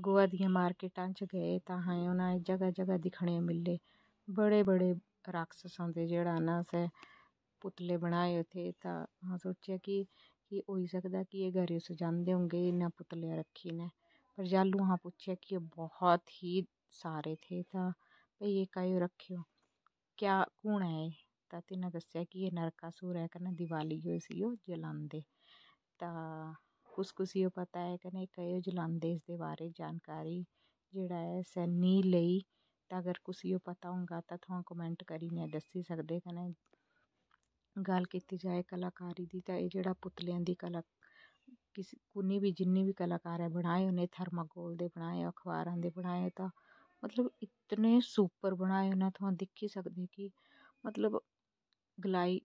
ਗੋਆ ਦੀਆਂ ਮਾਰਕੀਟਾਂ 'ਚ ਗਏ ਤਾਂ ਹਾਂ ਉਹਨਾਂ ਜਗ੍ਹਾ ਜਗ੍ਹਾ ਦਿਖਣੇ ਮਿਲੇ ਬੜੇ ਬੜੇ ਰਾਕਸ਼ਸ ਦੇ ਜਿਹੜਾ ਨਾ ਸੇ ਪੁਤਲੇ ਬਣਾਏ ਉਥੇ ਤਾਂ ਮੈਂ ਸੋਚਿਆ ਕਿ ਕੀ ਹੋ ਹੀ ਸਕਦਾ ਕਿ ਇਹ ਘਰੇ ਉਸ ਜਾਂਦੇ ਹੋਣਗੇ ਇਹਨਾਂ ਪੁਤਲੇ ਰੱਖੀ ਨੇ ਪਰ ਜਾਲੂ ਹਾਂ ਪੁੱਛਿਆ ਕਿ ਇਹ ਬਹੁਤ ਹੀ ਸਾਰੇ ਥੇ ਤਾਂ ਭਈ ਇਹ ਕਾਇ ਰੱਖਿਓ ਕਿਆ ਕੂਣ ਹੈ ਤਾਂ ਤਿੰਨਾਂ ਦੱਸਿਆ ਕਿ ਇਹ ਨਰਕਾਸੂਰ ਹੈ ਕਰਨ ਦੀਵਾਲੀ ਹੋਈ ਸੀ ਉਹ ਜਲਾਉਂਦੇ ਤਾਂ कुछ कुछ इहो पता आहे कॾहिं कयो जलांदेज़ जे बारे जानकारी जेह्ड़ा ऐ सैलानी लेई ते अगर कुसै गी पता होगा तां तुस कमैंट करियै दस्सी सकदे कन्नै गल्ल कीती जाए कलाकारी दी ते एह् जेह्ड़ा पुतलेआं दी कला किस कुनै बी जिन्ने बी कलाकार बनाए उ'नें थर्माकोल दे बनाए अखबारां दे बनाए तां मतलब इतने सुपर बनाए उ'नें तुस दिक्खी सकदे कि मतलब गलाई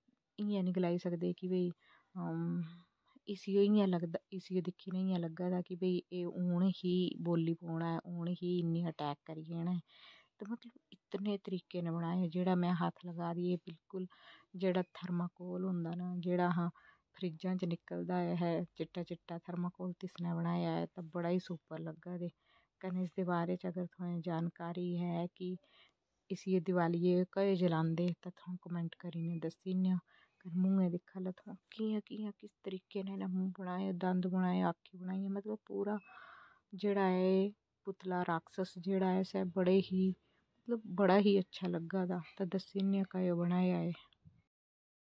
इ'यां निं गलाई सकदे कि भाई इसी इ'यां लगदा इसी दिक्खियै इ'यां लग्गा दा कि भाई एह् हून ही बोल्ली पौना ऐ हून ही इ'न्ने अटैक करी जाना ऐ ते मतलब इतने तरीके ने बनाए जेह्ड़ा में हत्थ लगा दी एह् बिलकुल जेह्ड़ा थर्माकोल होंदा ना जेह्ड़ा अस फ्रिज्जा च निकलदा ऐ चिट्टा चिट्टा थर्माकोल तिसने बनाया ऐ ते बड़ा ही सुपर लग्गा ते कन्नै इसदे बारे च अगर तुसेंगी जानकारी ऐ कि इसी दिवालियै गी कैह् जलांदे ते तुस कमैंट करियै दस्सी ओड़ेओ फिर मुँह दिक्खा लै थुआं कि'यां कि'यां किस तरीके ने इ'नें मूंह् बनाए दंद बनाए अक्खीं बनाइयां मतलब पूरा जेह्ड़ा ऐ पुतला राक्षस जेह्ड़ा ऐ बड़े ही मतलब बड़ा ही अच्छा लग्गा दा ते दस्सी ओड़ने आं केह् बनाया ऐ